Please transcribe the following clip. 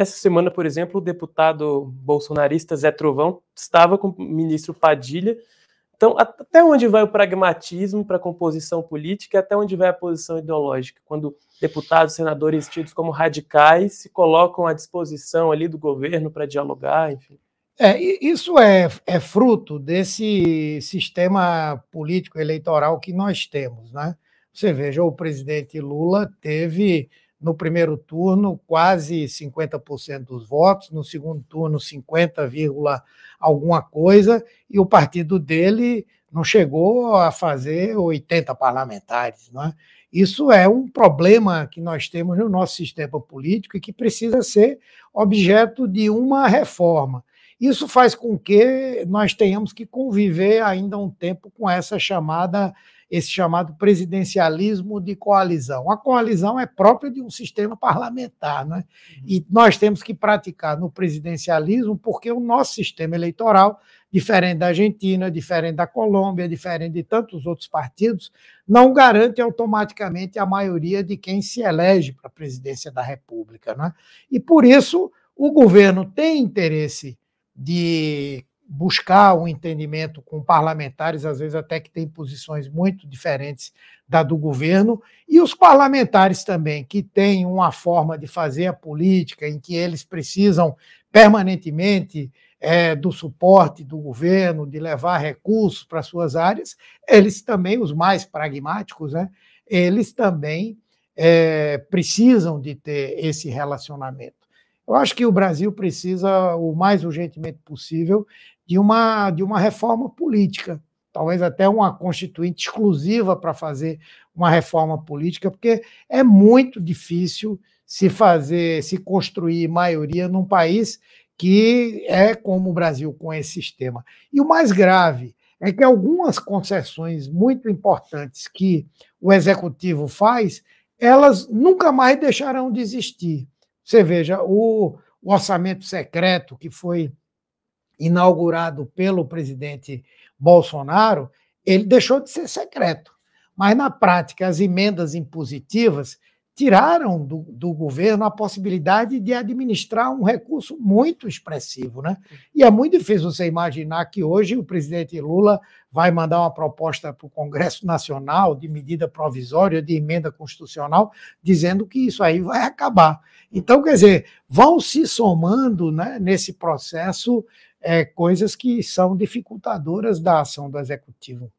Nessa semana, por exemplo, o deputado bolsonarista Zé Trovão estava com o ministro Padilha. Então, até onde vai o pragmatismo para a composição política e até onde vai a posição ideológica? Quando deputados, senadores tidos como radicais se colocam à disposição ali do governo para dialogar, enfim. É, isso é, é fruto desse sistema político eleitoral que nós temos, né? Você veja, o presidente Lula teve no primeiro turno, quase 50% dos votos, no segundo turno, 50, alguma coisa, e o partido dele não chegou a fazer 80 parlamentares. Não é? Isso é um problema que nós temos no nosso sistema político e que precisa ser objeto de uma reforma. Isso faz com que nós tenhamos que conviver ainda um tempo com essa chamada esse chamado presidencialismo de coalizão. A coalizão é própria de um sistema parlamentar, né? Uhum. e nós temos que praticar no presidencialismo, porque o nosso sistema eleitoral, diferente da Argentina, diferente da Colômbia, diferente de tantos outros partidos, não garante automaticamente a maioria de quem se elege para a presidência da República. Né? E por isso o governo tem interesse de buscar um entendimento com parlamentares, às vezes até que têm posições muito diferentes da do governo, e os parlamentares também, que têm uma forma de fazer a política em que eles precisam permanentemente é, do suporte do governo, de levar recursos para suas áreas, eles também, os mais pragmáticos, né, eles também é, precisam de ter esse relacionamento. Eu acho que o Brasil precisa, o mais urgentemente possível, de uma, de uma reforma política, talvez até uma constituinte exclusiva para fazer uma reforma política, porque é muito difícil se fazer, se construir maioria num país que é como o Brasil com esse sistema. E o mais grave é que algumas concessões muito importantes que o executivo faz, elas nunca mais deixarão de existir. Você veja, o, orçamento secreto que foi inaugurado pelo presidente Bolsonaro, ele deixou de ser secreto. Mas, na prática, as emendas impositivas tiraram do, do, governo a possibilidade de administrar um recurso muito expressivo. Né? E é muito difícil você imaginar que hoje o presidente Lula vai mandar uma proposta para o Congresso Nacional de medida provisória, de emenda constitucional, dizendo que isso aí vai acabar. Então, quer dizer, vão se somando né, nesse processo é, coisas que são dificultadoras da ação do executivo.